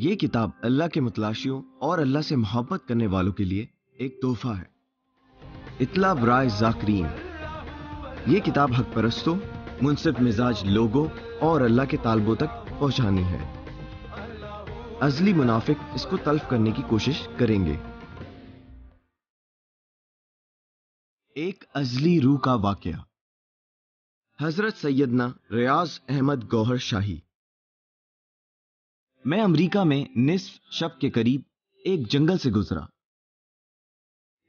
ये किताब अल्लाह के मतलाशियों और अल्लाह से मोहब्बत करने वालों के लिए एक तोहफा है इतला राय जाकरीन ये किताब हक परस्तों मुनसिफ मिजाज लोगों और अल्लाह के तालबों तक पहुंचानी है अजली मुनाफिक इसको तल्फ करने की कोशिश करेंगे एक अजली रूह का वाकया हजरत सैयदना रियाज अहमद गौहर शाही मैं अमेरिका में निस्फ शब के करीब एक जंगल से गुजरा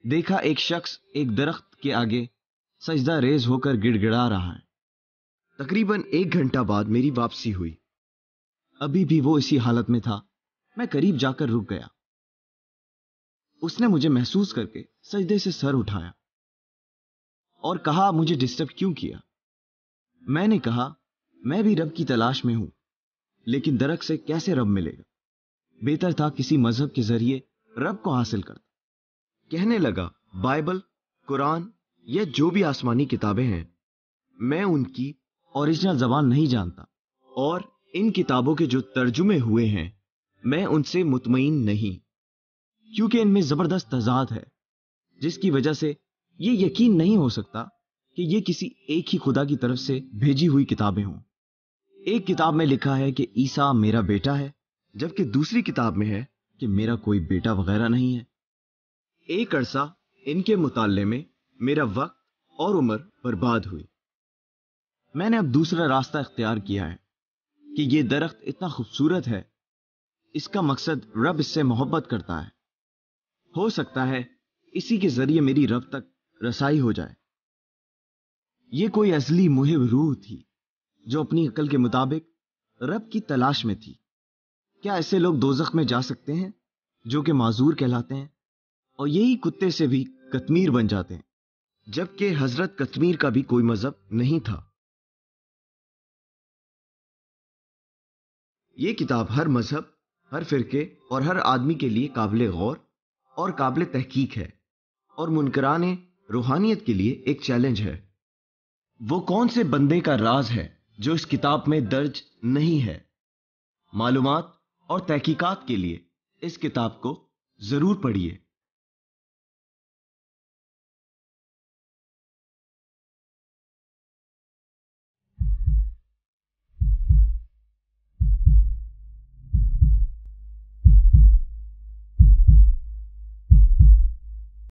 देखा एक शख्स एक दरख्त के आगे सजदा रेज होकर गिड़गिड़ा रहा है तकरीबन एक घंटा बाद मेरी वापसी हुई अभी भी वो इसी हालत में था मैं करीब जाकर रुक गया उसने मुझे महसूस करके सजदे से सर उठाया और कहा मुझे डिस्टर्ब क्यों किया मैंने कहा मैं भी रब की तलाश में हूं लेकिन दरक से कैसे रब मिलेगा बेहतर था किसी मजहब के जरिए रब को हासिल करता कहने लगा बाइबल कुरान या जो भी आसमानी किताबें हैं मैं उनकी ओरिजिनल जबान नहीं जानता और इन किताबों के जो तर्जुमे हुए हैं मैं उनसे मुतमिन नहीं क्योंकि इनमें जबरदस्त तजाद है जिसकी वजह से यह यकीन नहीं हो सकता कि यह किसी एक ही खुदा की तरफ से भेजी हुई किताबें हों एक किताब में लिखा है कि ईसा मेरा बेटा है जबकि दूसरी किताब में है कि मेरा कोई बेटा वगैरह नहीं है एक अरसा इनके मुताले में मेरा वक्त और उम्र बर्बाद हुई मैंने अब दूसरा रास्ता इख्तियार किया है कि यह दरख्त इतना खूबसूरत है इसका मकसद रब इससे मोहब्बत करता है हो सकता है इसी के जरिए मेरी रब तक रसाई हो जाए यह कोई असली मुहिब रूह थी जो अपनी अकल के मुताबिक रब की तलाश में थी क्या ऐसे लोग दोजख में जा सकते हैं जो कि माजूर कहलाते हैं और यही कुत्ते से भी कतमीर बन जाते हैं जबकि हजरत कतमीर का भी कोई मजहब नहीं था ये किताब हर मजहब हर फिरके और हर आदमी के लिए काबिल गौर और काबिल तहकीक है और मुनकरान रूहानियत के लिए एक चैलेंज है वो कौन से बंदे का राज है जो इस किताब में दर्ज नहीं है मालूमात और तहकीकात के लिए इस किताब को ज़रूर पढ़िए